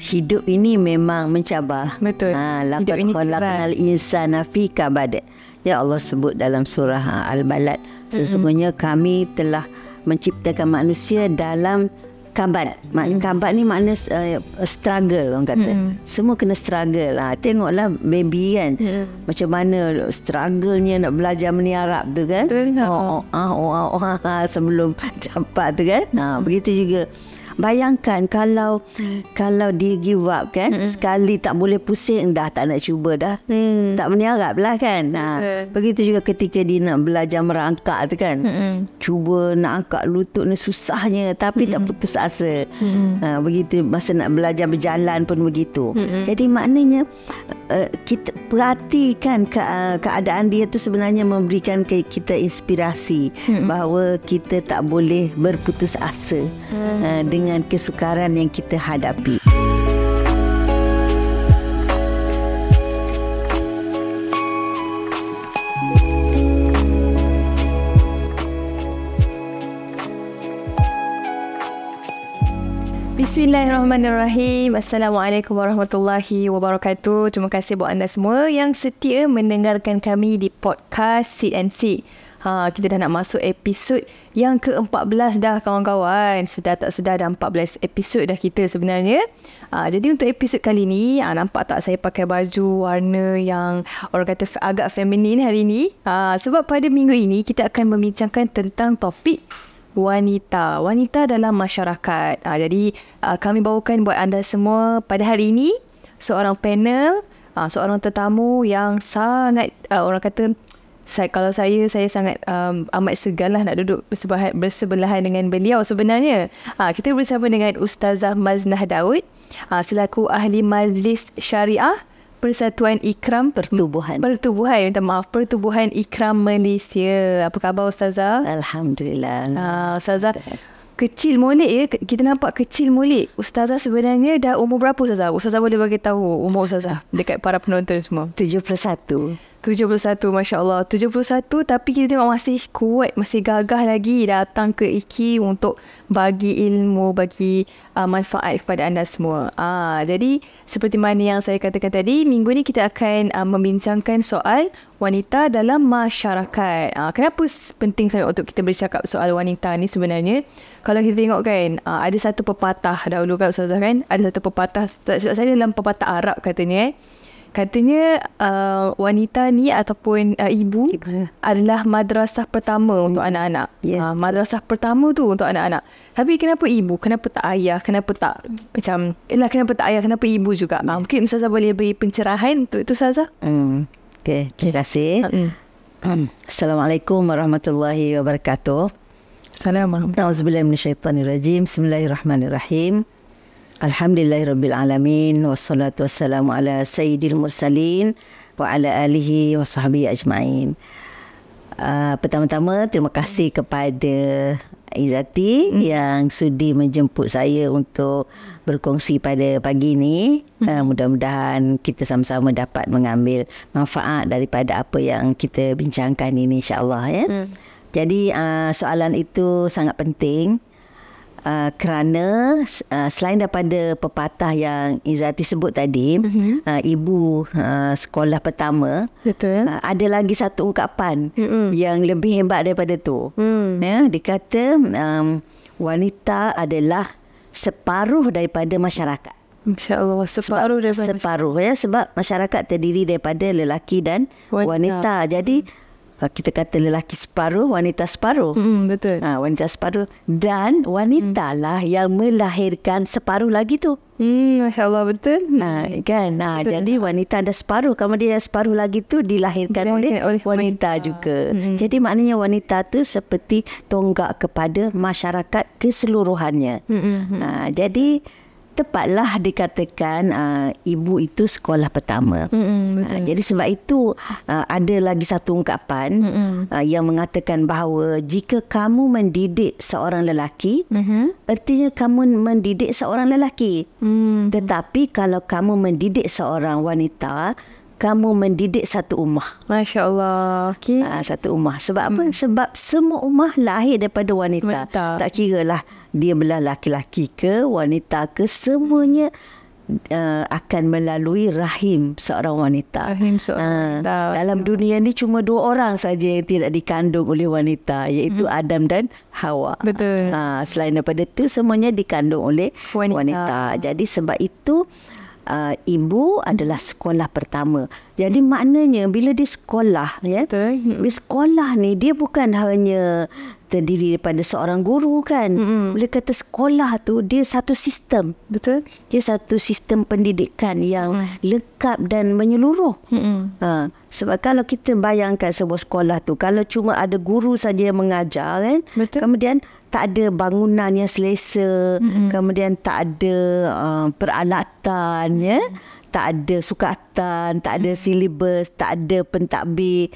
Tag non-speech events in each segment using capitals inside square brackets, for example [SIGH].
hidup ini memang mencabar. Betul. Ha, hidup ini kerana insan nafika badat. Ya Allah sebut dalam surah ha, Al-Balad. Sesungguhnya mm-hmm. kami telah menciptakan manusia dalam kabat. Mm-hmm. Kabat ni makna uh, struggle orang kata. hmm Semua kena struggle. lah. tengoklah baby kan. hmm Macam mana strugglenya nak belajar meniarap tu kan. Betul. Ha. Oh, oh, ah, oh, ah, oh, oh, oh, oh, oh, sebelum [LAUGHS] dapat tu kan. Ha, begitu juga bayangkan kalau kalau dia give up kan mm-hmm. sekali tak boleh pusing dah tak nak cuba dah mm. tak meniarap lah kan ha. yeah. begitu juga ketika dia nak belajar merangkak tu kan mm-hmm. cuba nak angkat lutut ni susahnya tapi mm-hmm. tak putus asa mm-hmm. ha, begitu masa nak belajar berjalan pun begitu mm-hmm. jadi maknanya uh, kita perhatikan ke, uh, keadaan dia tu sebenarnya memberikan ke, kita inspirasi mm-hmm. bahawa kita tak boleh berputus asa mm-hmm. uh, dengan dengan kesukaran yang kita hadapi. Bismillahirrahmanirrahim. Assalamualaikum warahmatullahi wabarakatuh. Terima kasih buat anda semua yang setia mendengarkan kami di podcast CNC. Ha, kita dah nak masuk episod yang ke-14 dah kawan-kawan. Sedar tak sedar dah 14 episod dah kita sebenarnya. Ha, jadi untuk episod kali ni, ha, nampak tak saya pakai baju warna yang orang kata agak feminin hari ni? Ha, sebab pada minggu ini kita akan membincangkan tentang topik wanita, wanita dalam masyarakat. Uh, jadi uh, kami bawakan buat anda semua pada hari ini seorang panel, uh, seorang tetamu yang sangat uh, orang kata saya, kalau saya saya sangat um, amat seganlah nak duduk bersebelahan, bersebelahan dengan beliau sebenarnya. Uh, kita bersama dengan Ustazah Maznah Daud uh, selaku ahli majlis syariah Persatuan Ikram Pertubuhan Pertubuhan minta maaf Pertubuhan Ikram Malaysia Apa khabar Ustazah? Alhamdulillah ah, Ustazah Kecil molek ya Kita nampak kecil molek Ustazah sebenarnya dah umur berapa Ustazah? Ustazah boleh bagi tahu umur Ustazah Dekat para penonton semua 71 71 Masya Allah 71 tapi kita tengok masih kuat Masih gagah lagi datang ke IKI Untuk bagi ilmu Bagi uh, manfaat kepada anda semua Ah, Jadi seperti mana yang saya katakan tadi Minggu ni kita akan uh, membincangkan soal Wanita dalam masyarakat uh, Kenapa penting sangat untuk kita bercakap soal wanita ni sebenarnya Kalau kita tengok kan uh, Ada satu pepatah dahulu kan Ustazah kan Ada satu pepatah saya dalam pepatah Arab katanya eh Katanya uh, wanita ni ataupun uh, ibu, ibu adalah madrasah pertama ibu. untuk anak-anak. Yeah. Ya. Uh, madrasah pertama tu untuk anak-anak. Tapi kenapa ibu? Kenapa tak ayah? Kenapa tak mm. macam elah kenapa tak ayah? Kenapa ibu juga? Yeah. Ya. Mungkin Ustazah boleh beri pencerahan untuk itu Ustazah. Mm. Okay. Terima kasih. Mm. Assalamualaikum warahmatullahi wabarakatuh. Assalamualaikum. Nauzubillahi minasyaitanirrajim. Bismillahirrahmanirrahim. Bismillahirrahmanirrahim. Alhamdulillahirrabbilalamin Wassalatu wassalamu ala sayyidil mursalin Wa ala alihi wa sahbihi ajma'in uh, Pertama-tama terima kasih kepada Izati hmm. yang sudi menjemput saya untuk berkongsi pada pagi ini. Uh, mudah-mudahan kita sama-sama dapat mengambil manfaat daripada apa yang kita bincangkan ini Insyaallah ya. Hmm. Jadi uh, soalan itu sangat penting uh, kerana uh, selain daripada pepatah yang Izati sebut tadi mm-hmm. uh, ibu uh, sekolah pertama betul uh, ada lagi satu ungkapan mm-hmm. yang lebih hebat daripada tu mm. ya yeah, dikata um, wanita adalah separuh daripada masyarakat InsyaAllah separuh sebab, daripada separuh masyarakat. ya sebab masyarakat terdiri daripada lelaki dan wanita, wanita. jadi mm. Ah, kita kata lelaki separuh, wanita separuh. Mm, betul. Ha, wanita separuh dan wanita lah hmm. yang melahirkan separuh lagi tu. Hmm, Allah betul. Nah, ha, kan. Nah, ha, jadi wanita ada separuh, kamu dia separuh lagi tu dilahirkan oleh, oleh wanita, wanita. Ah, juga. Mm. Jadi maknanya wanita tu seperti tonggak kepada masyarakat keseluruhannya. Mm-hmm. Nah, hmm, hmm. ha, jadi tepatlah dikatakan uh, ibu itu sekolah pertama. Mm-hmm, Uh, jadi sebab itu uh, ada lagi satu ungkapan mm-hmm. uh, yang mengatakan bahawa jika kamu mendidik seorang lelaki, mm-hmm. artinya kamu mendidik seorang lelaki. Mm. Tetapi kalau kamu mendidik seorang wanita, kamu mendidik satu ummah. Masya Allah. Okay. Uh, ah, satu ummah. Sebab mm. apa? Sebab semua ummah lahir daripada wanita. Betul. Tak kira lah dia belah laki-laki ke wanita ke semuanya uh, akan melalui rahim seorang wanita. Rahim seorang uh, wanita. Dalam dunia ni cuma dua orang saja yang tidak dikandung oleh wanita iaitu hmm. Adam dan Hawa. Betul. Uh, selain daripada itu semuanya dikandung oleh wanita. wanita. Jadi sebab itu Uh, ibu adalah sekolah pertama. Jadi maknanya bila di sekolah ya. Betul. Di sekolah ni dia bukan hanya terdiri daripada seorang guru kan mm-hmm. boleh kata sekolah tu dia satu sistem betul dia satu sistem pendidikan yang mm. lengkap dan menyeluruh mm-hmm. ha sebab kalau kita bayangkan sebuah sekolah tu kalau cuma ada guru saja yang mengajar kan betul. kemudian tak ada bangunan yang selesa mm-hmm. kemudian tak ada uh, peralatan ya tak ada sukatan tak ada mm-hmm. silibus tak ada pentadbir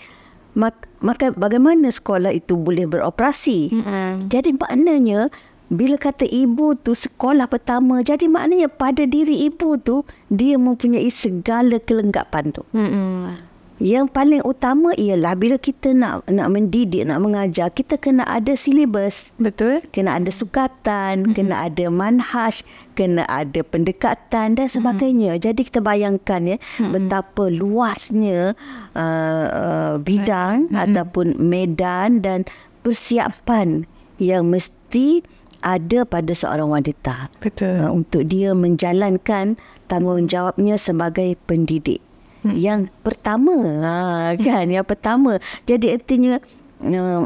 mak maka bagaimana sekolah itu boleh beroperasi. Mm-hmm. Jadi maknanya bila kata ibu tu sekolah pertama, jadi maknanya pada diri ibu tu dia mempunyai segala kelengkapan tu. Mm-hmm yang paling utama ialah bila kita nak nak mendidik nak mengajar kita kena ada silibus betul kena ada sukatan mm-hmm. kena ada manhaj kena ada pendekatan dan mhm. sebagainya mm-hmm. jadi kita bayangkan ya mm-hmm. betapa luasnya uh, uh, bidang mm-hmm. ataupun medan dan persiapan yang mesti ada pada seorang wanita betul uh, untuk dia menjalankan tanggungjawabnya sebagai pendidik hmm. yang pertama lah, hmm. kan yang pertama jadi artinya uh,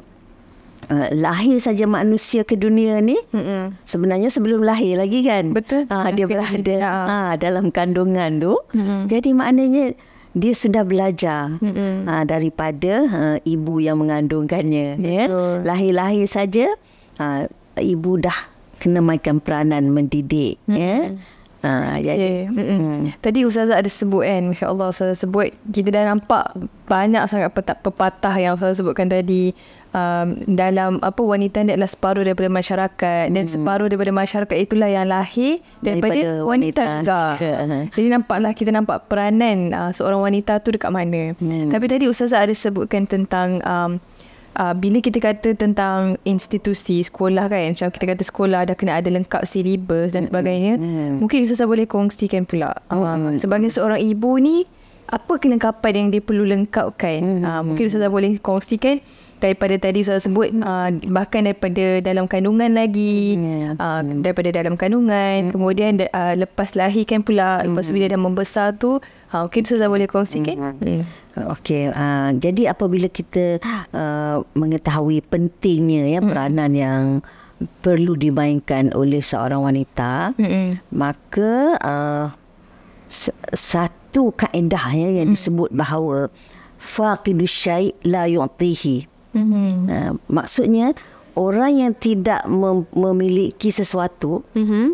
Uh, lahir saja manusia ke dunia ni Mm-mm. sebenarnya sebelum lahir lagi kan betul uh, dia berada uh, dalam kandungan tu Mm-mm. jadi maknanya dia sudah belajar uh, daripada uh, ibu yang mengandungkannya ya lahir-lahir saja uh, ibu dah kena mainkan peranan mendidik ya yeah? Ha, okay. Tadi Ustazah ada sebut kan Masya Allah Ustazah sebut Kita dah nampak Banyak sangat petak pepatah Yang Ustazah sebutkan tadi um, Dalam apa Wanita ni adalah separuh daripada masyarakat Dan mm. separuh daripada masyarakat itulah Yang lahir Daripada, daripada wanita, wanita. Jadi nampaklah Kita nampak peranan uh, Seorang wanita tu dekat mana hmm. Tapi tadi Ustazah ada sebutkan tentang um, uh, bila kita kata tentang institusi sekolah kan macam kita kata sekolah dah kena ada lengkap silibus dan sebagainya mm-hmm. mungkin susah boleh kongsikan pula uh, mm-hmm. sebagai seorang ibu ni apa kelengkapan yang dia perlu lengkapkan mm-hmm. uh, mungkin susah boleh kongsikan daripada tadi saya sebut mm-hmm. uh, bahkan daripada dalam kandungan lagi mm-hmm. uh, daripada dalam kandungan mm-hmm. kemudian uh, lepas lahirkan pula mm-hmm. lepas bila dah membesar tu uh, mungkin susah boleh kongsikan mm-hmm. mm hmm Okey, uh, jadi apabila kita uh, mengetahui pentingnya ya mm. peranan yang perlu dimainkan oleh seorang wanita, Mm-mm. maka uh, satu kaedah ya, yang mm. disebut bahawa faqidu syai' la yu'tihi. Mm-hmm. Uh, maksudnya orang yang tidak mem- memiliki sesuatu, mm-hmm.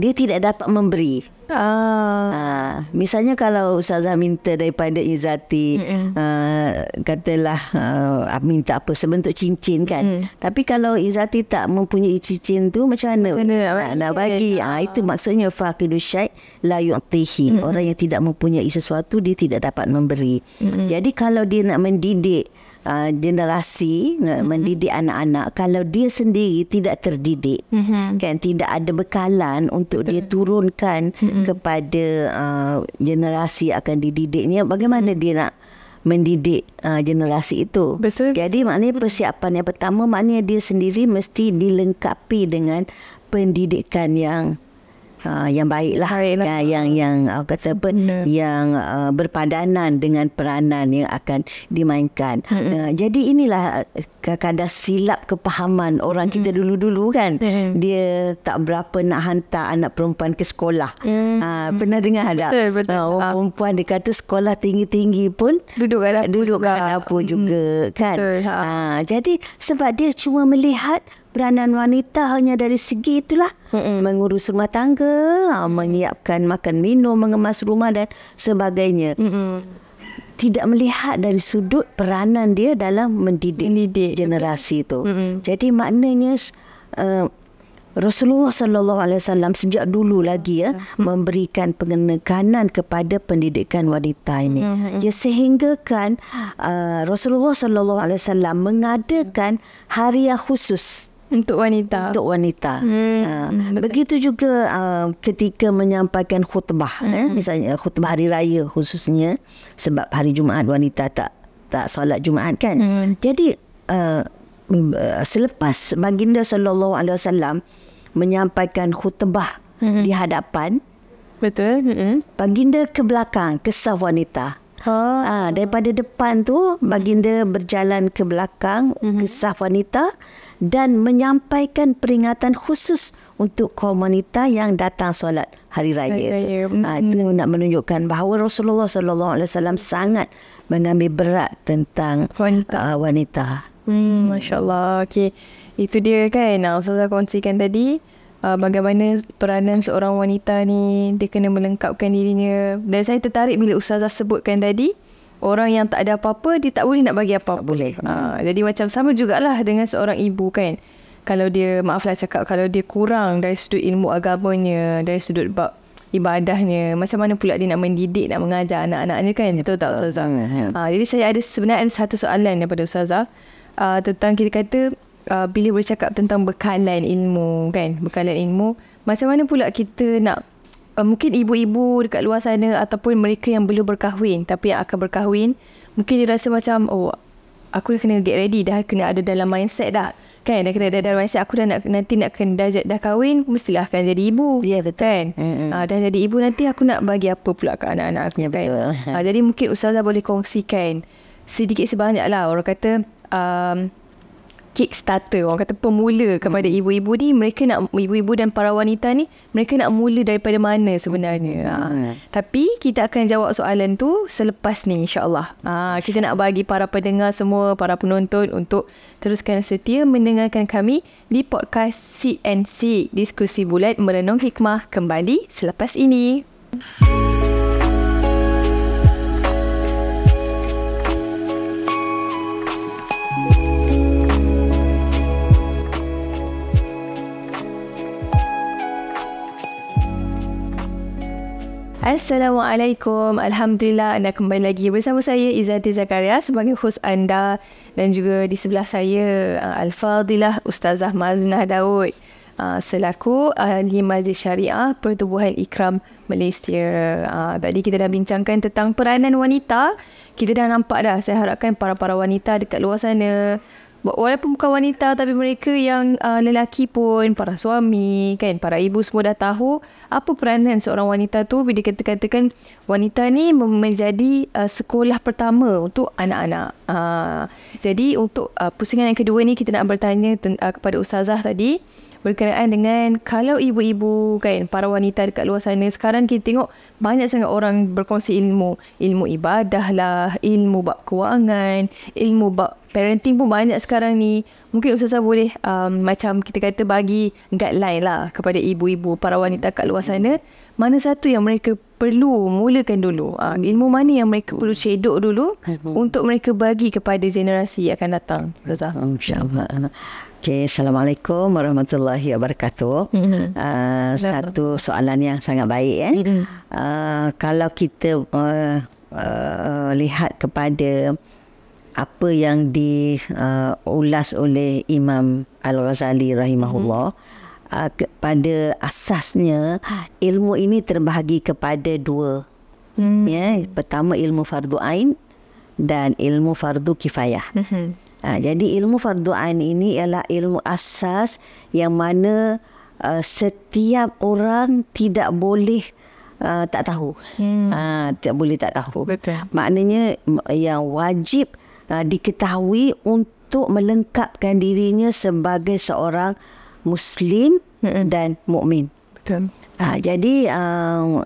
dia tidak dapat memberi. Ah. Uh, misalnya kalau Ustazah minta daripada Izati uh, ah, katalah uh, minta apa sebentuk cincin kan. Mm. Tapi kalau Izati tak mempunyai cincin tu macam mana? Kena nak, nak bagi. Ah uh, itu maksudnya faqidu syai la yu'tihi. Orang yang tidak mempunyai sesuatu dia tidak dapat memberi. Mm-mm. Jadi kalau dia nak mendidik uh, generasi uh, mm-hmm. mendidik anak-anak kalau dia sendiri tidak terdidik mm-hmm. kan tidak ada bekalan untuk Betul. dia turunkan mm-hmm. kepada uh, generasi akan dididiknya bagaimana mm-hmm. dia nak mendidik uh, generasi itu. Betul. Jadi maknanya mm-hmm. persiapan yang pertama maknanya dia sendiri mesti dilengkapi dengan pendidikan yang uh, yang baiklah Baik yang, yang yang uh, kata apa Benar. yang uh, berpadanan dengan peranan yang akan dimainkan. Mm-hmm. Uh, jadi inilah uh, kadang silap kepahaman orang mm-hmm. kita dulu-dulu kan. Mm-hmm. Dia tak berapa nak hantar anak perempuan ke sekolah. Mm-hmm. Uh, pernah dengar tak? Betul, betul. Uh, orang ah. perempuan dia kata sekolah tinggi-tinggi pun duduk kat duduk juga. Kat dapur juga mm-hmm. kan. Betul, ha. uh, jadi sebab dia cuma melihat peranan wanita hanya dari segi itulah Mm-mm. mengurus rumah tangga, ah, menyiapkan makan minum, mengemas rumah dan sebagainya. Mm-mm. Tidak melihat dari sudut peranan dia dalam mendidik, mendidik. generasi itu. Mm-mm. Jadi maknanya uh, Rasulullah sallallahu alaihi wasallam sejak dulu lagi ya mm-hmm. memberikan penekanan kepada pendidikan wanita ini. Mm-hmm. Ya sehinggakan uh, Rasulullah sallallahu alaihi wasallam mengadakan hari yang khusus untuk wanita. Untuk wanita. Hmm. Ha. Begitu juga uh, ketika menyampaikan khutbah. Eh, hmm. Eh, misalnya ah, khutbah hari raya khususnya. Sebab hari Jumaat wanita tak tak solat Jumaat kan. Hmm. Jadi uh, selepas baginda Sallallahu Alaihi Wasallam menyampaikan khutbah hmm. hmm. di hadapan. Betul. Hmm. Baginda ke belakang, ke saf wanita. Oh. Ha, daripada depan tu baginda berjalan ke belakang hmm. ke saf wanita dan menyampaikan peringatan khusus untuk komunita yang datang solat hari raya. Hari raya. Itu. Ha, itu hmm. nak menunjukkan bahawa Rasulullah sallallahu alaihi wasallam sangat mengambil berat tentang wanita. Uh, wanita. Hmm, masya-Allah. okay. Itu dia kan. Nah, Ustazah kongsikan tadi uh, bagaimana peranan seorang wanita ni dia kena melengkapkan dirinya. Dan saya tertarik bila Ustazah sebutkan tadi orang yang tak ada apa-apa dia tak boleh nak bagi apa tak boleh ha, hmm. jadi macam sama jugalah dengan seorang ibu kan kalau dia maaflah cakap kalau dia kurang dari sudut ilmu agamanya dari sudut bab ibadahnya macam mana pula dia nak mendidik nak mengajar anak-anaknya kan ya, betul tak Ustazah ya. ha, jadi saya ada sebenarnya ada satu soalan daripada Ustazah uh, tentang kita kata uh, bila boleh cakap tentang bekalan ilmu kan bekalan ilmu macam mana pula kita nak uh, mungkin ibu-ibu dekat luar sana ataupun mereka yang belum berkahwin tapi yang akan berkahwin mungkin dia rasa macam oh aku dah kena get ready dah kena ada dalam mindset dah kan dah kena ada dalam mindset aku dah nak nanti nak kena dah, dah kahwin mestilah akan jadi ibu ya yeah, betul kan mm-hmm. uh, dah jadi ibu nanti aku nak bagi apa pula ke anak-anak aku yeah, kan Uh, jadi mungkin ustazah boleh kongsikan sedikit sebanyaklah. lah orang kata um, kickstarter orang kata pemula kepada hmm. ibu-ibu ni mereka nak ibu-ibu dan para wanita ni mereka nak mula daripada mana sebenarnya ha. hmm. ha. tapi kita akan jawab soalan tu selepas ni insyaallah ha kita nak bagi para pendengar semua para penonton untuk teruskan setia mendengarkan kami di podcast CNC diskusi bulat merenung hikmah kembali selepas ini hmm. Assalamualaikum. Alhamdulillah anda kembali lagi bersama saya Izzati Zakaria sebagai host anda dan juga di sebelah saya uh, Al-Fadilah Ustazah Malna Daud uh, selaku ahli majlis syariah Pertubuhan Ikram Malaysia. Uh, tadi kita dah bincangkan tentang peranan wanita. Kita dah nampak dah saya harapkan para-para wanita dekat luar sana walaupun bukan wanita tapi mereka yang uh, lelaki pun para suami kan para ibu semua dah tahu apa peranan seorang wanita tu bila kata-katakan wanita ni menjadi uh, sekolah pertama untuk anak-anak. Uh, jadi untuk uh, pusingan yang kedua ni kita nak bertanya uh, kepada ustazah tadi berkenaan dengan kalau ibu-ibu kan para wanita dekat luar sana sekarang kita tengok banyak sangat orang berkongsi ilmu. Ilmu ibadah lah, ilmu bab kewangan, ilmu bab parenting pun banyak sekarang ni. Mungkin Ustazah boleh um, macam kita kata bagi guideline lah kepada ibu-ibu, para wanita kat luar sana. Mana satu yang mereka perlu mulakan dulu? Um, ilmu mana yang mereka perlu cedok dulu untuk mereka bagi kepada generasi yang akan datang? Ustazah. InsyaAllah. Okay, Assalamualaikum warahmatullahi wabarakatuh. Uh, satu soalan yang sangat baik. Eh. Uh, Ah, kalau kita uh, uh, lihat kepada apa yang diulas uh, oleh Imam Al Ghazali rahimahullah hmm. uh, kepada asasnya ilmu ini terbahagi kepada dua hmm. ya yeah, pertama ilmu fardu ain dan ilmu fardu kifayah hmm. uh, jadi ilmu fardu ain ini ialah ilmu asas yang mana uh, setiap orang tidak boleh uh, tak tahu. Hmm. Uh, tak boleh tak tahu. Betul. Maknanya yang wajib uh, diketahui untuk melengkapkan dirinya sebagai seorang muslim hmm. dan mukmin. Betul. Uh, jadi uh,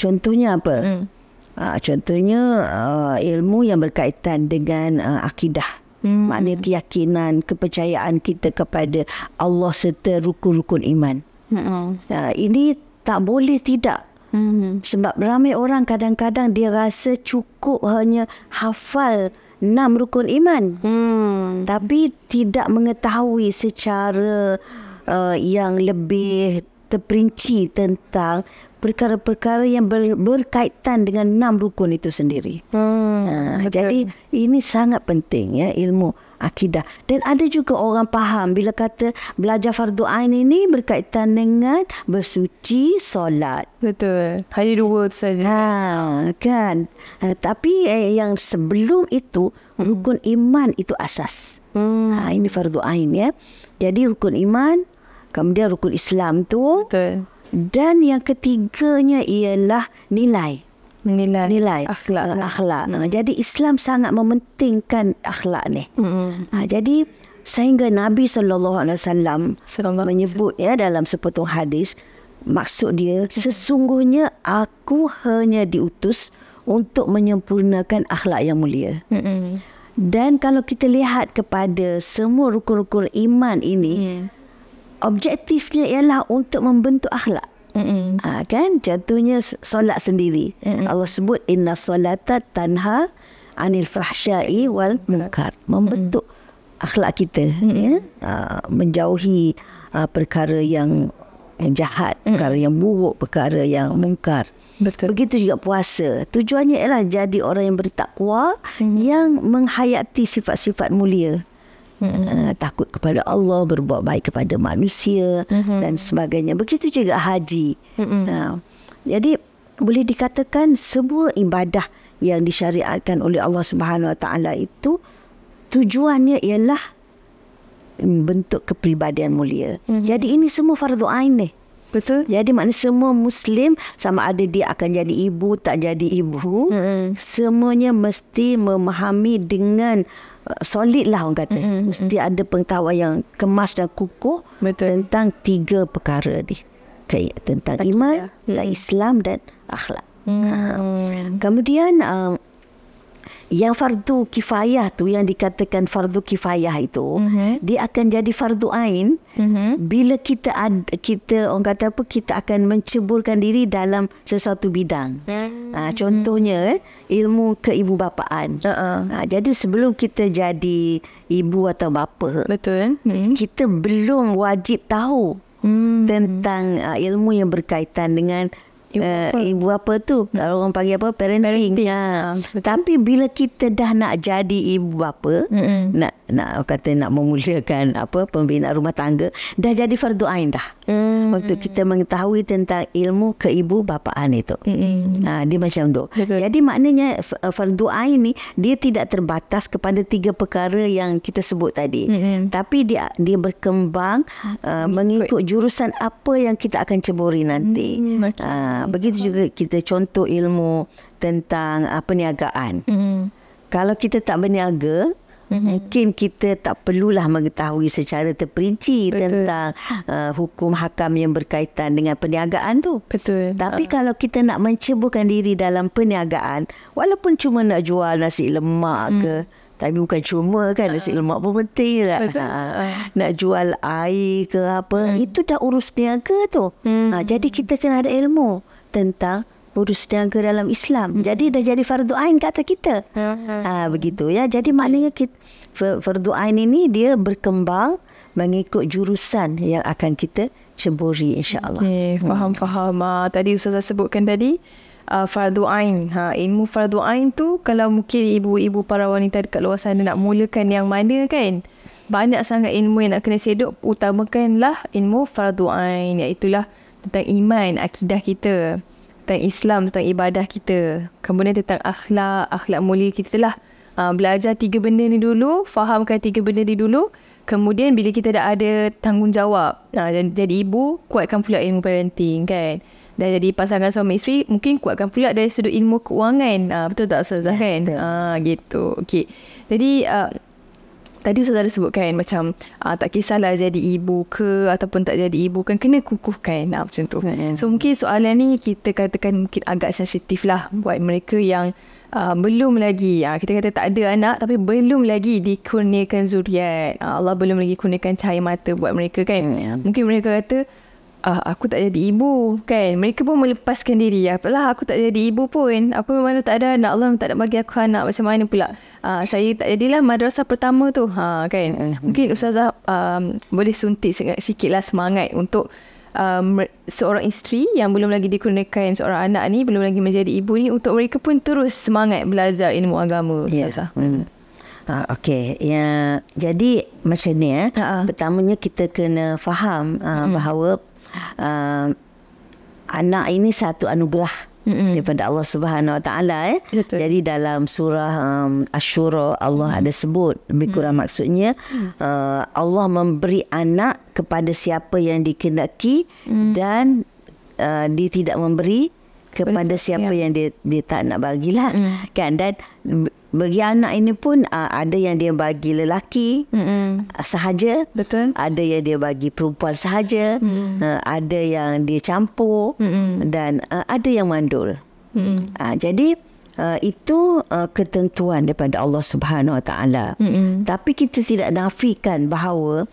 contohnya apa? Hmm. Uh, contohnya uh, ilmu yang berkaitan dengan uh, akidah hmm. Maknanya keyakinan, kepercayaan kita kepada Allah serta rukun-rukun iman hmm. uh, Ini tak boleh tidak. Hmm. Sebab ramai orang kadang-kadang dia rasa cukup hanya hafal enam rukun iman. Hmm. Tapi tidak mengetahui secara uh, yang lebih terperinci tentang perkara-perkara yang ber, berkaitan dengan enam rukun itu sendiri. Hmm. Uh, jadi ini sangat penting ya ilmu akidah. Dan ada juga orang faham bila kata belajar fardu ain ini berkaitan dengan bersuci solat. Betul. Hanya dua tu saja. Ha, kan. Ha, tapi eh, yang sebelum itu hmm. rukun iman itu asas. Hmm. Ha, ini fardu ain ya. Jadi rukun iman, kemudian rukun Islam tu. Betul. Dan yang ketiganya ialah nilai nilai nilai akhlak akhlak uh, jadi Islam sangat mementingkan akhlak ni hmm uh, jadi sehingga Nabi saw alaihi menyebut ya dalam sepotong hadis maksud dia hmm. sesungguhnya aku hanya diutus untuk menyempurnakan akhlak yang mulia hmm dan kalau kita lihat kepada semua rukun-rukun iman ini yeah. Hmm. objektifnya ialah untuk membentuk akhlak Mm-mm. Ha, kan contohnya solat sendiri. Mm-mm. Allah sebut inna solata tanha anil fahsyai wal munkar. Membentuk Mm-mm. akhlak kita Mm-mm. ya. Ha, menjauhi ha, perkara yang jahat, Mm-mm. perkara yang buruk, perkara yang munkar. Betul. Begitu juga puasa. Tujuannya ialah jadi orang yang bertakwa Mm-mm. yang menghayati sifat-sifat mulia. Mm-hmm. Uh, takut kepada Allah, berbuat baik kepada manusia mm-hmm. dan sebagainya. Begitu juga haji. Mm-hmm. Uh, jadi boleh dikatakan semua ibadah yang disyariatkan oleh Allah Subhanahu Wa Taala itu tujuannya ialah bentuk kepribadian mulia. Mm-hmm. Jadi ini semua fardu ain ni. Betul. Jadi maknanya semua muslim sama ada dia akan jadi ibu tak jadi ibu, mm-hmm. semuanya mesti memahami dengan Uh, solid lah orang kata. Mm-hmm. Mesti mm-hmm. ada pengetahuan yang kemas dan kukuh Betul. tentang tiga perkara ni. Okay, tentang Takut iman, ya. Mm-hmm. Islam dan akhlak. Mm-hmm. Kemudian um, yang fardu kifayah tu yang dikatakan fardu kifayah itu uh-huh. dia akan jadi fardu ain uh-huh. bila kita ad, kita orang kata apa kita akan menceburkan diri dalam sesuatu bidang uh-huh. ha, contohnya eh, ilmu keibubapaan uh-huh. ha, jadi sebelum kita jadi ibu atau bapa betul uh-huh. kita belum wajib tahu uh tentang uh, ilmu yang berkaitan dengan Eh, ibu apa tu kalau orang panggil apa parenting, parenting. Ha. tapi bila kita dah nak jadi ibu apa, Mm-mm. nak nak kata nak memuliakan apa pembina rumah tangga dah jadi fardu ain dah mm. untuk kita mengetahui tentang ilmu keibu bapaan itu mm. ha, dia macam tu Betul. jadi maknanya eh, fardu ain ni dia tidak terbatas kepada tiga perkara yang kita sebut tadi mm. tapi dia dia berkembang uh, mengikut jurusan apa yang kita akan ceburi nanti mm. ha, begitu juga kita contoh ilmu tentang uh, perniagaan mm. kalau kita tak berniaga Mm-hmm. Mungkin kita tak perlulah mengetahui secara terperinci Betul. tentang uh, hukum hakam yang berkaitan dengan perniagaan tu. Betul. Tapi uh. kalau kita nak menceburkan diri dalam perniagaan, walaupun cuma nak jual nasi lemak mm. ke, hmm. tapi bukan cuma kan nasi uh. lemak pun penting lah. [LAUGHS] Uh. Nak jual air ke apa, mm. itu dah urus niaga tu. Mm. Uh, jadi kita kena ada ilmu tentang lurus ke dalam Islam. Hmm. Jadi dah jadi fardu ain kata kita. Hmm. Ha begitu ya. Jadi maknanya kita, fardu ain ini dia berkembang mengikut jurusan yang akan kita ceburi insya-Allah. Okay, hmm. faham faham. Ha, tadi ustazah sebutkan tadi uh, fardu ain. Ha ilmu fardu ain tu kalau mungkin ibu-ibu para wanita dekat luar sana nak mulakan yang mana kan? Banyak sangat ilmu yang nak kena sedok utamakanlah ilmu fardu ain iaitu lah tentang iman akidah kita tentang Islam, tentang ibadah kita. Kemudian tentang akhlak, akhlak mulia kita telah uh, belajar tiga benda ni dulu, fahamkan tiga benda ni dulu. Kemudian bila kita dah ada tanggungjawab, uh, dan jadi ibu, kuatkan pula ilmu parenting kan. Dah jadi pasangan suami isteri, mungkin kuatkan pula dari sudut ilmu keuangan. Uh, ah, betul tak Ustazah kan? Uh, gitu. Okay. Jadi, uh, tadi Ustaz ada sebutkan macam uh, tak kisahlah jadi ibu ke ataupun tak jadi ibu kan kena kukuhkan uh, macam tu. Hmm. So mungkin soalan ni kita katakan mungkin agak sensitif lah buat mereka yang uh, belum lagi. Uh, kita kata tak ada anak tapi belum lagi dikurniakan zuriat. Uh, Allah belum lagi kurniakan cahaya mata buat mereka kan. Hmm. Mungkin mereka kata ah, aku tak jadi ibu kan mereka pun melepaskan diri apalah aku tak jadi ibu pun aku memang tak ada anak Allah tak ada bagi aku anak macam mana pula ah, saya tak jadilah madrasah pertama tu ha, kan mungkin ustazah um, boleh suntik sikit lah semangat untuk um, seorang isteri yang belum lagi dikurniakan seorang anak ni belum lagi menjadi ibu ni untuk mereka pun terus semangat belajar ilmu agama ya. ustazah yeah. mm. Ah, ha, okay, ya, jadi macam ni eh. Ha-ha. Pertamanya kita kena faham uh, bahawa uh, anak ini satu anugerah Mm-mm. daripada Allah Subhanahu Wa Taala eh. Betul. Jadi dalam surah um, Asy-Syura Allah mm. ada sebut lebih kurang mm. maksudnya uh, Allah memberi anak kepada siapa yang dikehendaki mm. dan uh, dia tidak memberi kepada Betul. siapa yeah. yang dia dia tak nak bagilah mm. kan dan bagi anak ini pun uh, ada yang dia bagi lelaki Mm-mm. sahaja Betul. ada yang dia bagi perempuan sahaja uh, ada yang dia campur Mm-mm. dan uh, ada yang mandul uh, jadi Uh, itu uh, ketentuan daripada Allah Subhanahu Wa Taala. Tapi kita tidak nafikan bahawa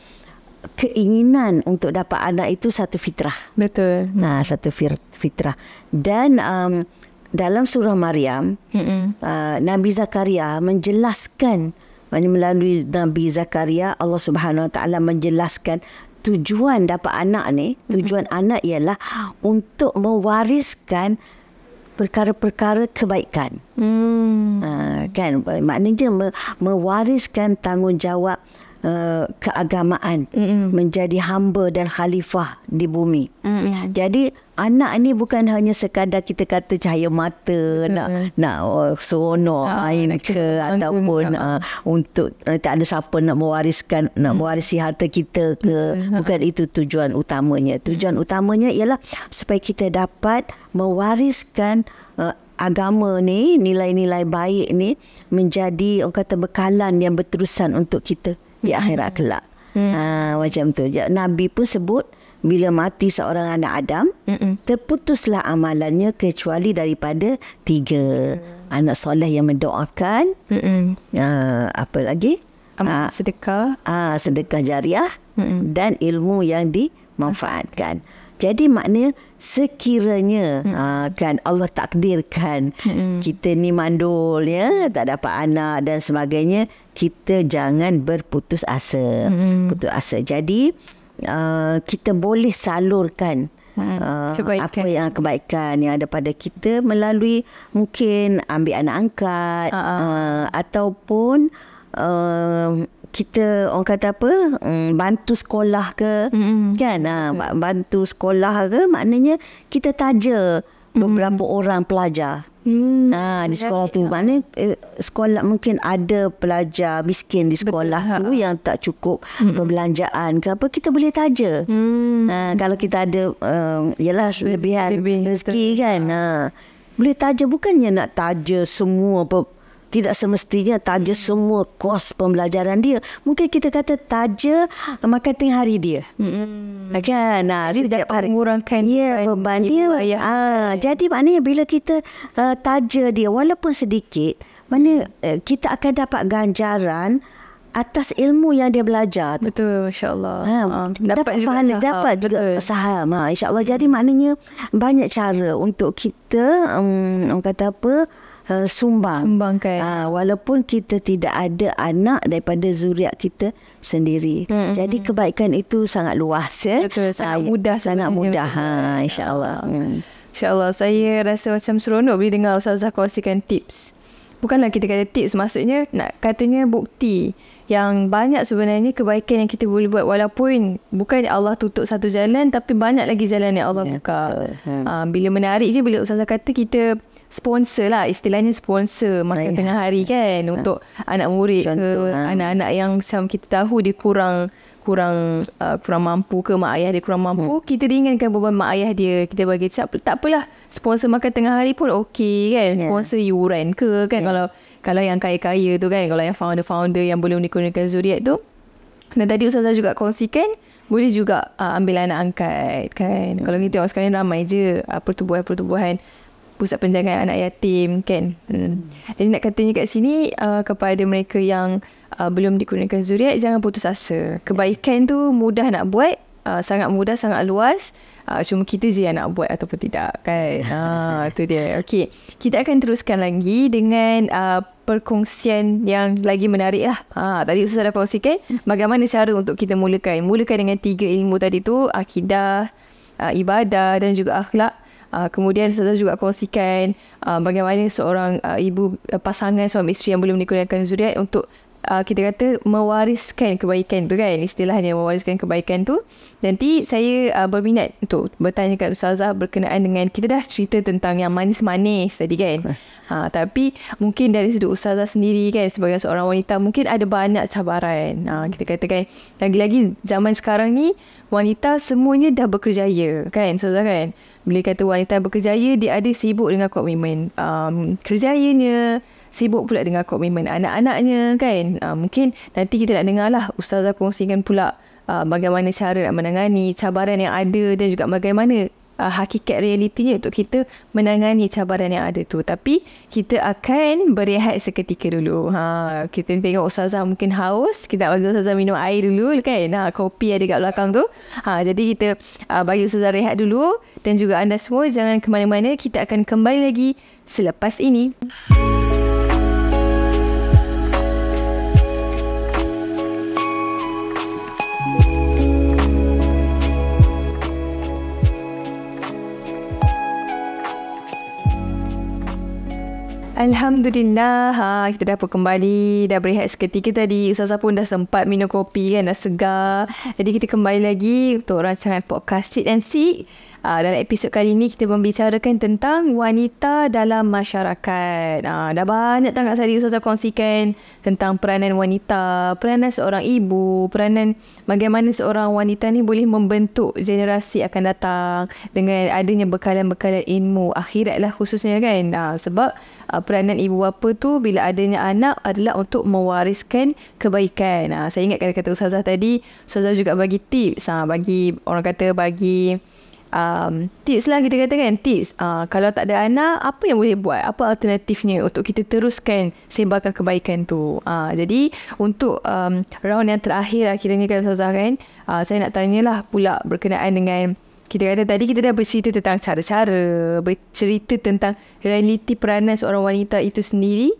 keinginan untuk dapat anak itu satu fitrah. Betul. Nah, ha, satu fitrah fitrah dan um, dalam surah Maryam uh, Nabi Zakaria menjelaskan melalui Nabi Zakaria Allah Subhanahu Wa Taala menjelaskan tujuan dapat anak ni tujuan Mm-mm. anak ialah untuk mewariskan perkara-perkara kebaikan. Hmm. Uh, kan maknanya me- mewariskan tanggungjawab uh, keagamaan mm-hmm. menjadi hamba dan khalifah di bumi. Mm-hmm. Jadi anak ini bukan hanya sekadar kita kata cahaya mata mm-hmm. nak nak oh, seronok ah, ain ke ataupun uh, untuk uh, tak ada siapa nak mewariskan mm-hmm. nak mm. mewarisi harta kita ke mm-hmm. bukan itu tujuan utamanya. Mm. Tujuan mm-hmm. utamanya ialah supaya kita dapat mewariskan uh, agama ni nilai-nilai baik ni menjadi orang kata bekalan yang berterusan untuk kita di akhirat kelak. Hmm. Ha, macam tu. Nabi pun sebut bila mati seorang anak Adam, Mm-mm. terputuslah amalannya kecuali daripada tiga hmm. anak soleh yang mendoakan. Ha, apa lagi? Amal ha. sedekah. Ha, sedekah jariah Mm-mm. dan ilmu yang dimanfaatkan. Okay. Jadi makna sekiranya hmm. aa, ah, kan Allah takdirkan hmm. kita ni mandul ya tak dapat anak dan sebagainya kita jangan berputus asa. Hmm. Putus asa. Jadi aa, ah, kita boleh salurkan Hmm, uh, apa yang kebaikan yang ada pada kita melalui mungkin ambil anak angkat uh-uh. uh, ataupun uh, kita orang kata apa hmm, bantu sekolah ke mm-hmm. kan ha, bantu sekolah ke maknanya kita taja beberapa mm-hmm. orang pelajar mm-hmm. ha, di sekolah tu ah. mana eh, sekolah mungkin ada pelajar miskin di sekolah Betul. Ha, tu ha. yang tak cukup mm-hmm. perbelanjaan ke apa kita boleh taja mm-hmm. ha, kalau kita ada um, yalah lebihan rezeki kan ha. Boleh taja bukannya nak taja semua tidak semestinya taja hmm. semua kos pembelajaran dia. Mungkin kita kata taja marketing hari dia. Hmm. Okay, nah, jadi ya, dia dapat mengurangkan ya, beban dia. Ah, ya. Jadi maknanya bila kita uh, taja dia walaupun sedikit, mana uh, hmm. eh, kita akan dapat ganjaran atas ilmu yang dia belajar. Betul, masya Ha, ah, ah, dapat, dapat juga pahala, saham. dapat juga Betul. saham. Ha, insya-Allah hmm. jadi maknanya banyak cara untuk kita um, kata apa? uh, sumbang. Sumbangkan. Uh, ah, walaupun kita tidak ada anak daripada zuriat kita sendiri. hmm Jadi kebaikan itu sangat luas ya. Betul, sangat uh, mudah sangat mudah. Ha insyaallah hmm. allah Mm. saya rasa macam seronok bila dengar ustazah kongsikan tips. Bukanlah kita kata tips maksudnya nak katanya bukti yang banyak sebenarnya kebaikan yang kita boleh buat walaupun bukan Allah tutup satu jalan tapi banyak lagi jalan yang Allah buka. Ya, yeah. Ha. bila menarik je bila Ustazah kata kita sponsor lah istilahnya sponsor makan yeah. tengah hari ya. kan yeah. Ha. untuk anak murid Contoh, ke ha. yeah. anak-anak yang macam kita tahu dia kurang kurang uh, kurang mampu ke mak ayah dia kurang hmm. mampu hmm. kita ringankan beban mak ayah dia kita bagi cap tak apalah sponsor makan tengah hari pun okey kan yeah. sponsor yuran ke kan yeah. kalau kalau yang kaya-kaya tu kan kalau yang founder-founder yang boleh menggunakan zuriat tu dan tadi Ustazah juga kongsikan boleh juga uh, ambil anak angkat kan kalau kita tengok sekarang ramai je uh, pertubuhan-pertubuhan pusat penjagaan anak yatim kan hmm. hmm. jadi nak katanya kat sini uh, kepada mereka yang uh, belum digunakan zuriat jangan putus asa kebaikan tu mudah nak buat uh, sangat mudah sangat luas uh, cuma kita je yang nak buat ataupun tidak kan ha [LAUGHS] tu dia okey kita akan teruskan lagi dengan uh, perkongsian yang lagi menarik lah. Ha, tadi Ustaz dah perkongsikan hmm. bagaimana cara untuk kita mulakan. Mulakan dengan tiga ilmu tadi tu, akidah, uh, ibadah dan juga akhlak. Uh, kemudian saya juga kongsikan uh, bagaimana seorang uh, ibu uh, pasangan suami isteri yang belum dikurniakan zuriat untuk uh, kita kata mewariskan kebaikan tu kan istilahnya mewariskan kebaikan tu nanti saya uh, berminat tu bertanya kat ustazah berkenaan dengan kita dah cerita tentang yang manis-manis tadi kan [LAUGHS] ha tapi mungkin dari sudut ustazah sendiri kan sebagai seorang wanita mungkin ada banyak cabaran ha kita katakan lagi-lagi zaman sekarang ni wanita semuanya dah berkerjaya kan ustazah kan bila kata wanita berkerjaya dia ada sibuk dengan commitment um, kerjayanya sibuk pula dengan komitmen anak-anaknya kan. Uh, mungkin nanti kita nak dengar lah Ustazah kongsikan pula uh, bagaimana cara nak menangani cabaran yang ada dan juga bagaimana uh, hakikat realitinya untuk kita menangani cabaran yang ada tu. Tapi kita akan berehat seketika dulu. Ha, kita tengok Ustazah mungkin haus. Kita nak bagi Ustazah minum air dulu kan. Ha, kopi ada kat belakang tu. Ha, jadi kita uh, bagi Ustazah rehat dulu. Dan juga anda semua jangan ke mana-mana. Kita akan kembali lagi selepas ini. Selepas ini. Alhamdulillah, ha, kita dah pun kembali, dah berehat seketika tadi. Ustazah pun dah sempat minum kopi kan, dah segar. Jadi kita kembali lagi untuk rancangan podcast Sit and Seek. Uh, dalam episod kali ini kita membicarakan tentang wanita dalam masyarakat. Uh, dah banyak tangkap saya Ustazah kongsikan tentang peranan wanita, peranan seorang ibu, peranan bagaimana seorang wanita ni boleh membentuk generasi akan datang dengan adanya bekalan-bekalan ilmu akhirat lah khususnya kan. Uh, sebab uh, peranan ibu bapa tu bila adanya anak adalah untuk mewariskan kebaikan. Uh, saya ingat kata-kata Ustazah tadi, Ustazah juga bagi tips, uh, bagi orang kata bagi um, tips lah kita kata kan tips uh, kalau tak ada anak apa yang boleh buat apa alternatifnya untuk kita teruskan sembahkan kebaikan tu uh, jadi untuk um, round yang terakhir akhirnya kiranya kalau Zazah kan uh, saya nak tanyalah pula berkenaan dengan kita kata tadi kita dah bercerita tentang cara-cara bercerita tentang realiti peranan seorang wanita itu sendiri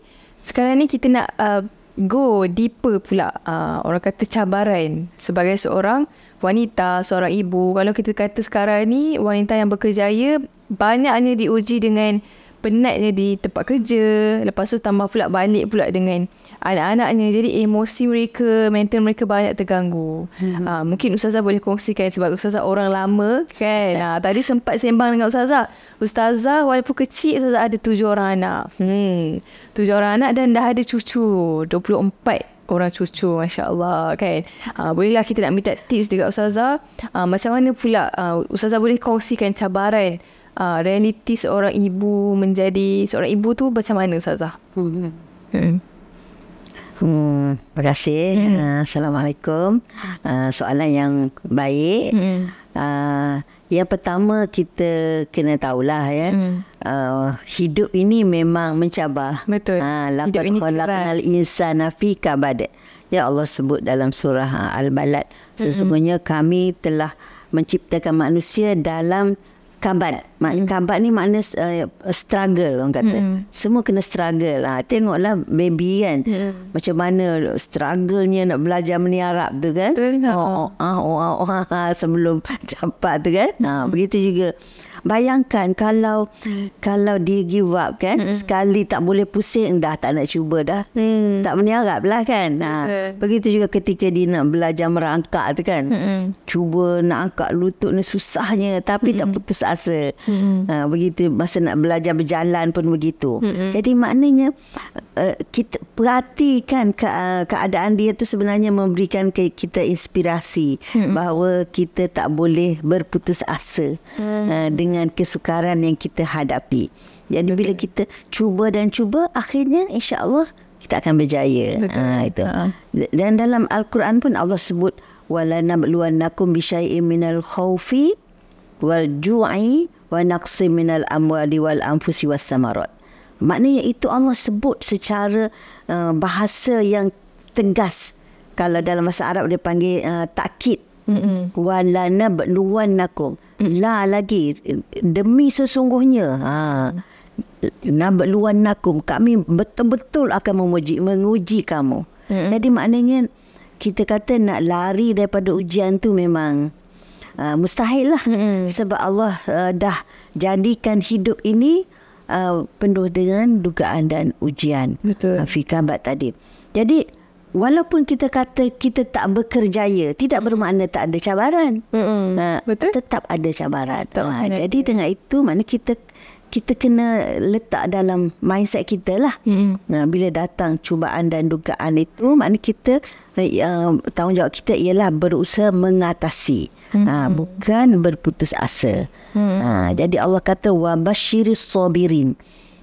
sekarang ni kita nak uh, go deeper pula uh, orang kata cabaran sebagai seorang wanita, seorang ibu. Kalau kita kata sekarang ni wanita yang berkerjaya banyaknya diuji dengan penatnya di tempat kerja. Lepas tu tambah pula balik pula dengan anak-anaknya. Jadi emosi mereka, mental mereka banyak terganggu. Hmm. Aa, ah, mungkin Ustazah boleh kongsikan sebab Ustazah orang lama kan. Aa, [LAUGHS] ah, tadi sempat sembang dengan Ustazah. Ustazah walaupun kecil, Ustazah ada tujuh orang anak. Hmm. Tujuh orang anak dan dah ada cucu. 24 orang cucu Masya Allah kan uh, Bolehlah kita nak minta tips dekat Ustazah uh, Macam mana pula uh, Ustazah boleh kongsikan cabaran uh, Realiti seorang ibu menjadi seorang ibu tu Macam mana Ustazah? Hmm, kan? hmm. hmm terima kasih hmm. Assalamualaikum uh, Soalan yang baik hmm. uh, yang pertama kita kena tahulah ya. Hmm. Uh, hidup ini memang mencabar. Betul. Ha, hidup ini kenal insan afika badat. Ya Allah sebut dalam surah ah, Al-Balad. Hmm. Sesungguhnya hmm. kami telah menciptakan manusia dalam kambat mak, mm. kambat ni makna uh, struggle orang kata mm. semua kena struggle lah tengoklah baby kan mm. macam mana strugglenya nak belajar meniarap tu kan oh oh ah, oh, ah, oh, oh, oh, oh, oh, oh, sebelum dapat [LAUGHS] tu kan mm. ha begitu juga bayangkan kalau hmm. kalau dia give up kan hmm sekali tak boleh pusing dah tak nak cuba dah mm. tak meniarap lah kan ha. hmm begitu juga ketika dia nak belajar merangkak tu kan hmm cuba nak angkat lutut ni susahnya tapi hmm tak putus asa hmm ha, begitu masa nak belajar berjalan pun begitu hmm jadi maknanya uh, kita perhatikan ke, uh, keadaan dia tu sebenarnya memberikan ke, kita inspirasi hmm bahawa kita tak boleh berputus asa hmm uh, dengan dengan kesukaran yang kita hadapi. Jadi okay. bila kita cuba dan cuba, akhirnya insya Allah kita akan berjaya. Ha, itu. Ha. Dan dalam Al-Quran pun Allah sebut, وَلَنَبْلُوَنَّكُمْ بِشَيْءٍ مِنَ الْخَوْفِ وَالْجُوعِ وَنَقْصِ مِنَ الْأَمْوَالِ وَالْأَنفُسِ وَالثَّمَرَاتِ Maknanya itu Allah sebut secara uh, bahasa yang tegas. Kalau dalam bahasa Arab dia panggil uh, takkit. Mm-mm. Wan lana berduan mm. La lagi. Demi sesungguhnya. Ha. Nah berluan nakum kami betul-betul akan memuji menguji kamu. Mm-hmm. Jadi maknanya kita kata nak lari daripada ujian tu memang uh, ha, mustahil lah mm-hmm. sebab Allah uh, dah jadikan hidup ini uh, penuh dengan dugaan dan ujian. Betul. Afikan uh, tadi. Jadi walaupun kita kata kita tak bekerjaya tidak bermakna tak ada cabaran hmm betul tetap ada cabaran tetap ha, jadi dengan itu mana kita kita kena letak dalam mindset kita lah. Hmm. bila datang cubaan dan dugaan itu, mana kita uh, tanggungjawab kita ialah berusaha mengatasi, hmm. ha, bukan berputus asa. Hmm. Ha, jadi Allah kata wa basyiris sabirin.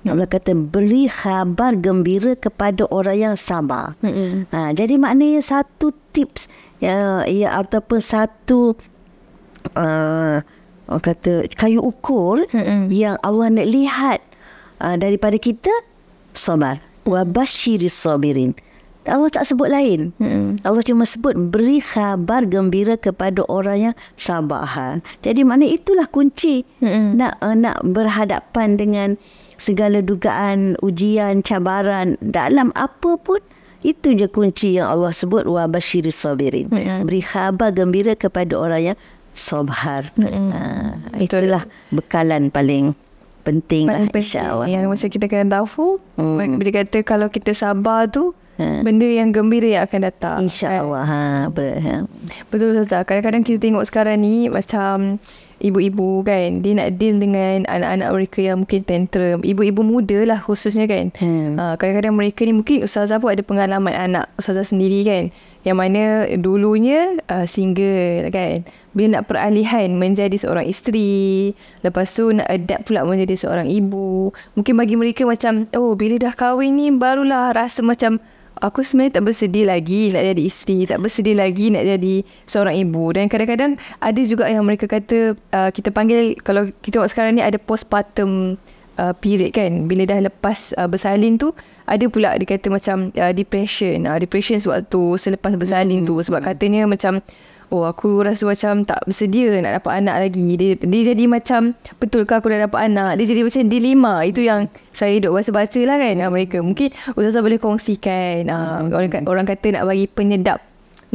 Allah kata beri khabar gembira kepada orang yang sabar. Mm-hmm. Ha, jadi maknanya satu tips ya, ya atau satu uh, orang kata kayu ukur mm-hmm. yang Allah nak lihat uh, daripada kita sabar. Wa basyiris sabirin. Allah tak sebut lain. Mm-hmm. Allah cuma sebut beri khabar gembira kepada orang yang sabar. Ha, jadi mana itulah kunci mm-hmm. nak uh, nak berhadapan dengan segala dugaan, ujian, cabaran dalam apa pun itu je kunci yang Allah sebut wa basyiris sabirin. mm Beri khabar gembira kepada orang yang sabar. mm Ha, itulah Betul. bekalan paling penting paling lah, insyaAllah. Yang masa kita kena tahu, mm. bila kata kalau kita sabar tu, ha. benda yang gembira yang akan datang. InsyaAllah. Eh. Ha. Ha. Betul, Ustazah. Kadang-kadang kita tengok sekarang ni macam ibu-ibu kan dia nak deal dengan anak-anak mereka yang mungkin tantrum ibu-ibu muda lah khususnya kan hmm. uh, mereka ni mungkin ustazah pun ada pengalaman anak ustazah sendiri kan yang mana dulunya uh, single kan bila nak peralihan menjadi seorang isteri lepas tu nak adapt pula menjadi seorang ibu mungkin bagi mereka macam oh bila dah kahwin ni barulah rasa macam aku sebenarnya tak bersedih lagi nak jadi isteri, tak bersedih lagi nak jadi seorang ibu. Dan kadang-kadang ada juga yang mereka kata uh, kita panggil kalau kita buat sekarang ni ada postpartum uh, period kan. Bila dah lepas uh, bersalin tu ada pula dikata macam uh, depression. Uh, depression sewaktu selepas bersalin mm-hmm. tu hmm, sebab hmm. katanya macam oh aku rasa macam tak bersedia nak dapat anak lagi. Dia, dia jadi macam betul ke aku dah dapat anak? Dia jadi macam dilema. Itu yang saya duk baca-baca lah kan dengan ah, mereka. Mungkin usaha boleh kongsikan. Ah, hmm. Orang, orang kata nak bagi penyedap.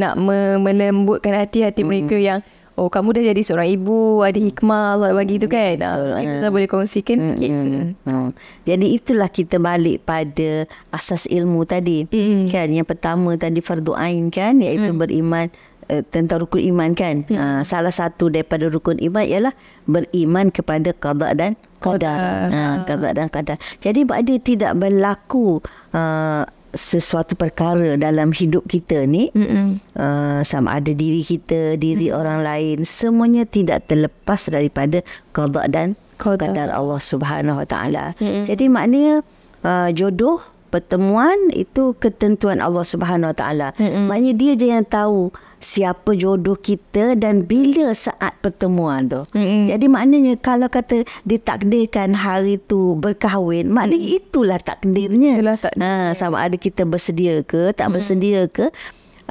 Nak me- melembutkan hati-hati hmm. mereka yang Oh kamu dah jadi seorang ibu Ada hikmah Allah bagi tu hmm. kan Kita yeah. Hmm. boleh kongsikan mm, sikit mm, mm. Jadi itulah kita balik pada Asas ilmu tadi mm. Kan yang pertama tadi Fardu'ain kan Iaitu mm. beriman Eh, tentang rukun iman kan hmm. uh, salah satu daripada rukun iman ialah beriman kepada qada dan qadar qada uh, ah, dan qadar jadi bagi tidak berlaku uh, sesuatu perkara dalam hidup kita ni uh, sama ada diri kita diri hmm. orang lain semuanya tidak terlepas daripada qada dan qadar Allah Subhanahu Wa Taala jadi maknanya uh, jodoh pertemuan itu ketentuan Allah Subhanahu Wa Taala. Maknanya dia je yang tahu siapa jodoh kita dan bila saat pertemuan tu. Mm-mm. Jadi maknanya kalau kata ditakdirkan hari tu berkahwin, maknanya mm itulah takdirnya. Itulah takdir. Ha sama ada kita bersedia ke tak Mm-mm. bersedia ke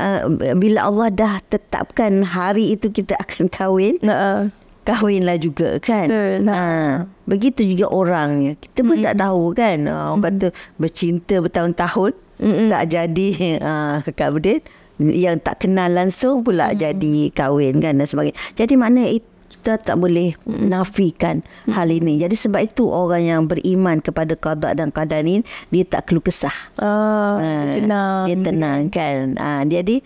uh, bila Allah dah tetapkan hari itu kita [LAUGHS] akan kahwin. Uh-uh kahwinlah juga kan. Betul. Ha, begitu juga orangnya. Kita pun mm-hmm. tak tahu kan. Ha, orang mm-hmm. kata bercinta bertahun-tahun mm-hmm. tak jadi ha, kekal berdek. Yang tak kenal langsung pula mm-hmm. jadi kahwin kan dan sebagainya. Jadi mana itu? kita tak boleh nafikan hmm. hal ini. Jadi sebab itu orang yang beriman kepada qada dan qadar ini dia tak keluh kesah. oh, uh, tenang. Dia tenang kan. Ah, uh, jadi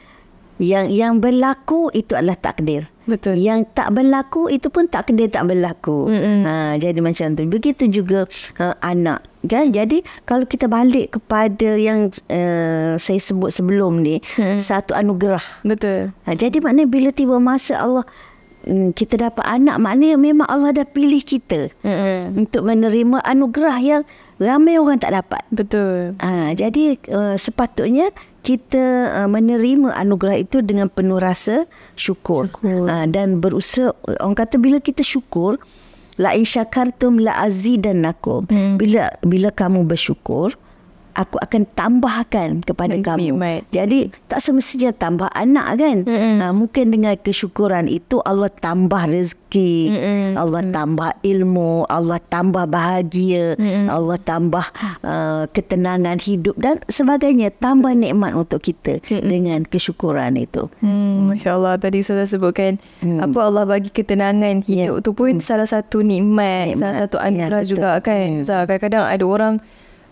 yang yang berlaku itu adalah takdir. Betul. Yang tak berlaku itu pun takdir tak berlaku. Mm-hmm. Ha jadi macam tu. Begitu juga ha, anak kan. Jadi kalau kita balik kepada yang uh, saya sebut sebelum ni, mm-hmm. satu anugerah. Betul. Ha jadi maknanya bila tiba masa Allah Hmm, kita dapat anak maknanya memang Allah dah pilih kita mm-hmm. untuk menerima anugerah yang ramai orang tak dapat. Betul. Ha, jadi uh, sepatutnya kita uh, menerima anugerah itu dengan penuh rasa syukur. syukur. Ha, dan berusaha, orang kata bila kita syukur, la in syakartum la azidannakum. Mm. Bila bila kamu bersyukur, aku akan tambahkan kepada Thank kamu. You, Jadi tak semestinya tambah anak kan? Mm-hmm. mungkin dengan kesyukuran itu Allah tambah rezeki, mm-hmm. Allah mm-hmm. tambah ilmu, Allah tambah bahagia, mm-hmm. Allah tambah uh, ketenangan hidup dan sebagainya, tambah nikmat untuk kita mm-hmm. dengan kesyukuran itu. Mm, Masya-Allah tadi saya sebutkan mm. apa Allah bagi ketenangan hidup yeah. tu pun mm. salah satu nikmat, nikmat, salah satu anugerah yeah, ya, juga kan. Mm. So, kadang ada orang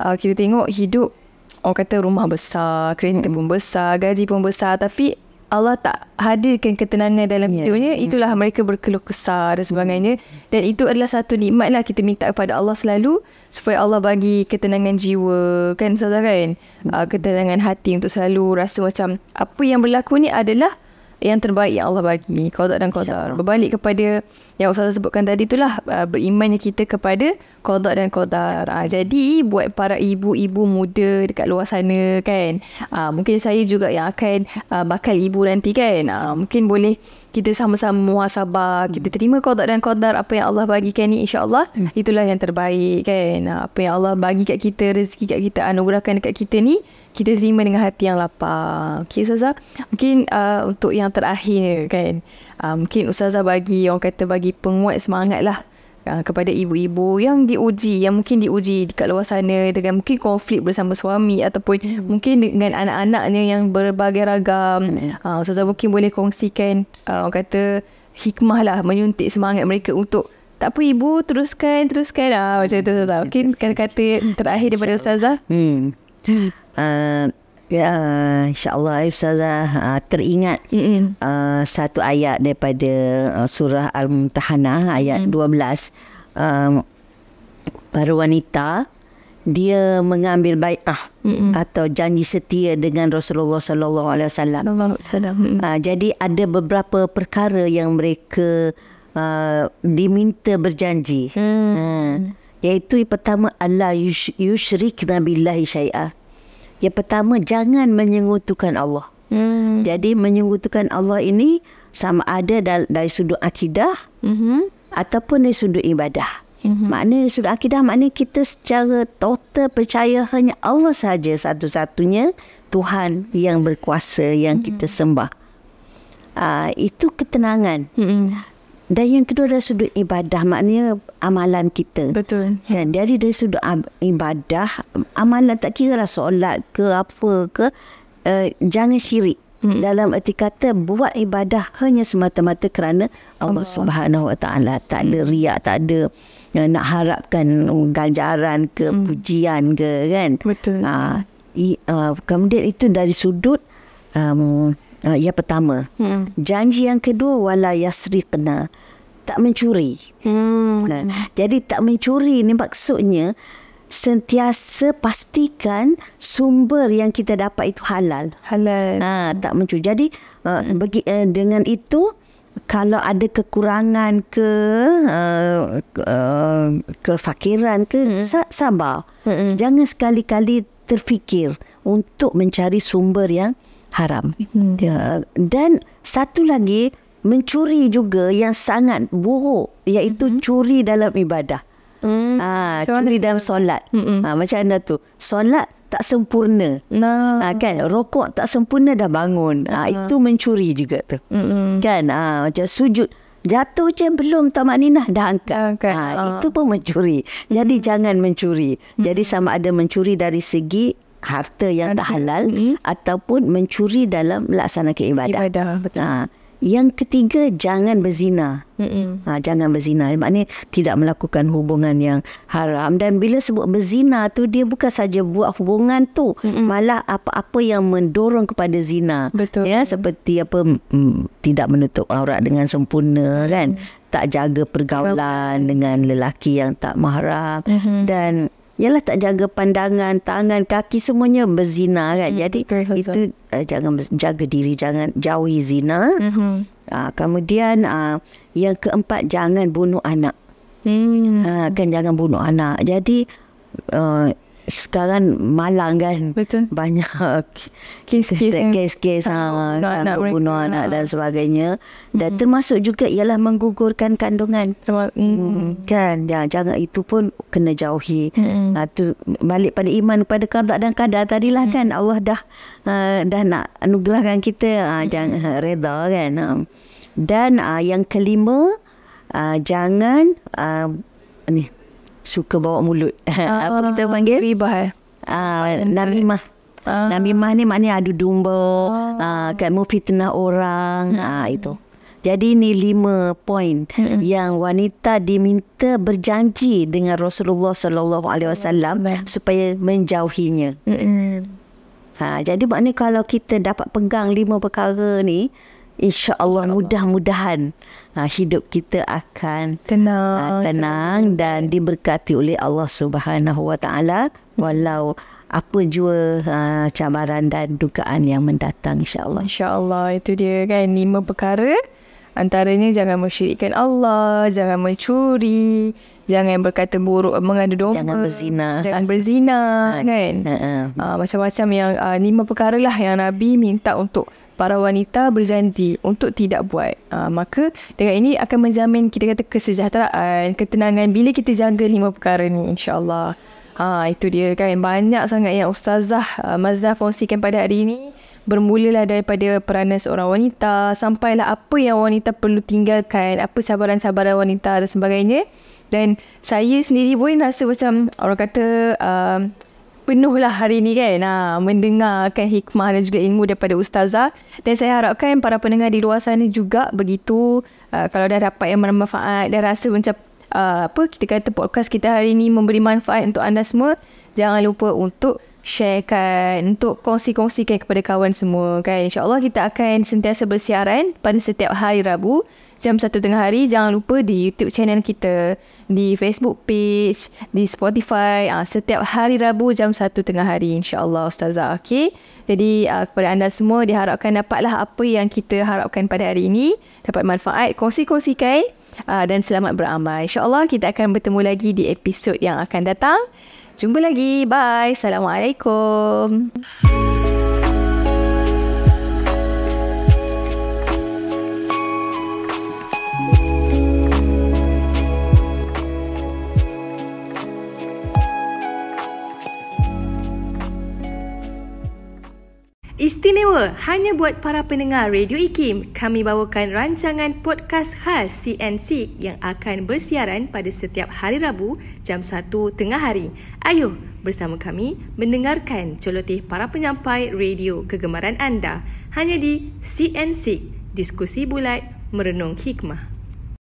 uh, kita tengok hidup orang kata rumah besar, kereta hmm. pun besar, gaji pun besar tapi Allah tak hadirkan ketenangan dalam yeah. hidupnya hmm. itulah hmm. mereka berkeluh kesah dan hmm. sebagainya hmm. dan itu adalah satu nikmat lah kita minta kepada Allah selalu supaya Allah bagi ketenangan jiwa kan saudara kan hmm. uh, ketenangan hati untuk selalu rasa macam apa yang berlaku ni adalah yang terbaik yang Allah bagi kau tak dan kau tak berbalik kepada yang Ustazah sebutkan tadi itulah uh, berimannya kita kepada kodak dan qadar. Uh, jadi buat para ibu-ibu muda dekat luar sana kan. Uh, mungkin saya juga yang akan uh, bakal ibu nanti kan. Uh, mungkin boleh kita sama-sama muhasabah, hmm. kita terima kodak dan qadar apa yang Allah bagikan ni Insyaallah hmm. itulah yang terbaik kan. Uh, apa yang Allah bagi kat kita, rezeki kat kita, anugerahkan dekat kita ni, kita terima dengan hati yang lapang. Okey Ustazah, mungkin uh, untuk yang terakhir kan. Uh, mungkin Ustazah bagi orang kata bagi bagi penguat semangat lah ah, kepada ibu-ibu yang diuji yang mungkin diuji dekat luar sana dengan mungkin konflik bersama suami ataupun hmm. mungkin dengan anak-anaknya yang berbagai ragam hmm. Ustazah mungkin boleh kongsikan ah, orang kata hikmah lah menyuntik semangat mereka untuk tak apa ibu teruskan teruskan lah macam tu Ustazah mungkin kata-kata terakhir daripada Ustazah hmm. uh, Ya, insyaAllah eh, Ustazah ha, teringat uh, satu ayat daripada uh, surah Al-Mumtahanah ayat Mm-mm. 12. Uh, um, para wanita, dia mengambil baikah atau janji setia dengan Rasulullah Sallallahu Alaihi Wasallam. Ha, jadi ada beberapa perkara yang mereka uh, diminta berjanji. Mm. Uh, iaitu yang pertama, Allah yush, yushrik nabilahi syai'ah. Yang pertama jangan menyengutukan Allah. Hmm. Jadi menyengutukan Allah ini sama ada dari sudut akidah mm-hmm. ataupun dari sudut ibadah. Mm-hmm. Maknanya dari sudut akidah maknanya kita secara total percaya hanya Allah saja satu-satunya Tuhan yang berkuasa yang mm-hmm. kita hmm. sembah. Uh, itu ketenangan. Mm-hmm. Dan yang kedua dari sudut ibadah maknanya amalan kita. Betul. Ya, Jadi dari sudut ibadah, amalan tak kira lah solat ke apa ke, uh, jangan syirik. Hmm. Dalam erti kata buat ibadah hanya semata-mata kerana Allah, Allah. Subhanahu Wa Taala tak ada hmm. riak, tak ada eh, nak harapkan ganjaran ke hmm. pujian ke kan. Betul. Ha, i, uh, kemudian itu dari sudut um, Ah uh, ya pertama. Hmm. Janji yang kedua wala yasri kena tak mencuri. Hmm. Nah, jadi tak mencuri ni maksudnya sentiasa pastikan sumber yang kita dapat itu halal. Halal. Ha, tak mencuri. Jadi ah, hmm. bagi uh, dengan itu kalau ada kekurangan ke uh, uh, kefakiran ke hmm. sabar. Hmm. Jangan sekali-kali terfikir untuk mencari sumber yang haram. hmm Ya. Dan satu lagi mencuri juga yang sangat buruk iaitu hmm curi dalam ibadah. Mm. Ah, curi dalam solat. Hmm. Ah, macam mana tu? Solat tak sempurna. Nah. Ah, kan? Rokok tak sempurna dah bangun. Uh-huh. itu mencuri juga tu. Mm-hmm. Kan? Ah, macam sujud jatuh je belum tak makninah dah angkat. Okay. Ah, uh. itu pun mencuri. Jadi mm-hmm. jangan mencuri. Mm-hmm. Jadi hmm. sama ada mencuri dari segi harta yang tak halal hmm. ataupun mencuri dalam melaksanakan ibadah. Ibadah betul. Ha. Yang ketiga jangan berzina. Ha, jangan berzina. Maksudnya tidak melakukan hubungan yang haram dan bila sebut berzina tu dia bukan saja buat hubungan tu Mm-mm. malah apa-apa yang mendorong kepada zina. Betul. Ya seperti apa mm, tidak menutup aurat dengan sempurna kan. Tak jaga pergaulan well. dengan lelaki yang tak mahram mm-hmm. dan Yalah tak jaga pandangan tangan kaki semuanya berzina kan hmm, jadi betul itu uh, jangan jaga diri jangan jauhi zina hmm. uh, kemudian uh, yang keempat jangan bunuh anak hmm. uh, kan jangan bunuh anak jadi uh, sekarang malang kan Betul. banyak [LAUGHS] kes-kes kes-kes pembunuhan ha, ha. anak dan sebagainya dan hmm termasuk juga ialah menggugurkan kandungan mm. hmm kan ya, jangan itu pun kena jauhi mm-hmm. ha, tu, balik pada iman pada kandak dan kadar tadilah mm-hmm. kan Allah dah uh, dah nak anugerahkan kita uh, hmm jangan uh, reda kan uh. dan uh, yang kelima uh, jangan uh, ni suka bawa mulut. Uh, [LAUGHS] apa ah, kita ah, panggil? Ribah. Uh, namimah. Uh. Namimah ni maknanya adu domba. Uh. Uh, kamu fitnah orang. Uh. Uh, itu. Jadi ni lima poin hmm. yang wanita diminta berjanji dengan Rasulullah sallallahu alaihi wasallam supaya menjauhinya. Hmm. ha, jadi maknanya kalau kita dapat pegang lima perkara ni, InsyaAllah mudah-mudahan ha, hidup kita akan tenang, ha, tenang dan diberkati oleh Allah Subhanahu Wa walau apa jua ha, cabaran dan dugaan yang mendatang insyaAllah. InsyaAllah itu dia kan lima perkara. Antaranya jangan mensyirikkan Allah, jangan mencuri, jangan berkata buruk mengadu domba jangan berzina jangan berzina ha, kan uh-uh. uh, macam-macam yang uh, lima perkara lah yang nabi minta untuk para wanita berjanji untuk tidak buat uh, maka dengan ini akan menjamin kita kata kesejahteraan ketenangan bila kita jaga lima perkara ni insyaallah ha itu dia kan banyak sangat yang ustazah uh, Mazda kongsikan pada hari ini Bermulalah daripada peranan seorang wanita, sampailah apa yang wanita perlu tinggalkan, apa sabaran-sabaran wanita dan sebagainya. Dan saya sendiri pun rasa macam orang kata um, penuhlah hari ni kan ha, mendengarkan hikmah dan juga ilmu daripada Ustazah. Dan saya harapkan para pendengar di luar sana juga begitu uh, kalau dah dapat yang bermanfaat dan rasa macam uh, apa kita kata podcast kita hari ini memberi manfaat untuk anda semua. Jangan lupa untuk sharekan, untuk kongsi-kongsikan kepada kawan semua kan. InsyaAllah kita akan sentiasa bersiaran pada setiap hari Rabu jam satu tengah hari jangan lupa di YouTube channel kita, di Facebook page, di Spotify uh, setiap hari Rabu jam satu tengah hari insyaAllah Ustazah. Okay? Jadi uh, kepada anda semua diharapkan dapatlah apa yang kita harapkan pada hari ini. Dapat manfaat, kongsi-kongsikan uh, dan selamat beramal. InsyaAllah kita akan bertemu lagi di episod yang akan datang. Jumpa lagi. Bye. Assalamualaikum. Assalamualaikum. Istimewa hanya buat para pendengar Radio IKIM, kami bawakan rancangan podcast khas CNC yang akan bersiaran pada setiap hari Rabu jam 1 tengah hari. Ayo bersama kami mendengarkan celoteh para penyampai radio kegemaran anda hanya di CNC, Diskusi Bulat Merenung Hikmah.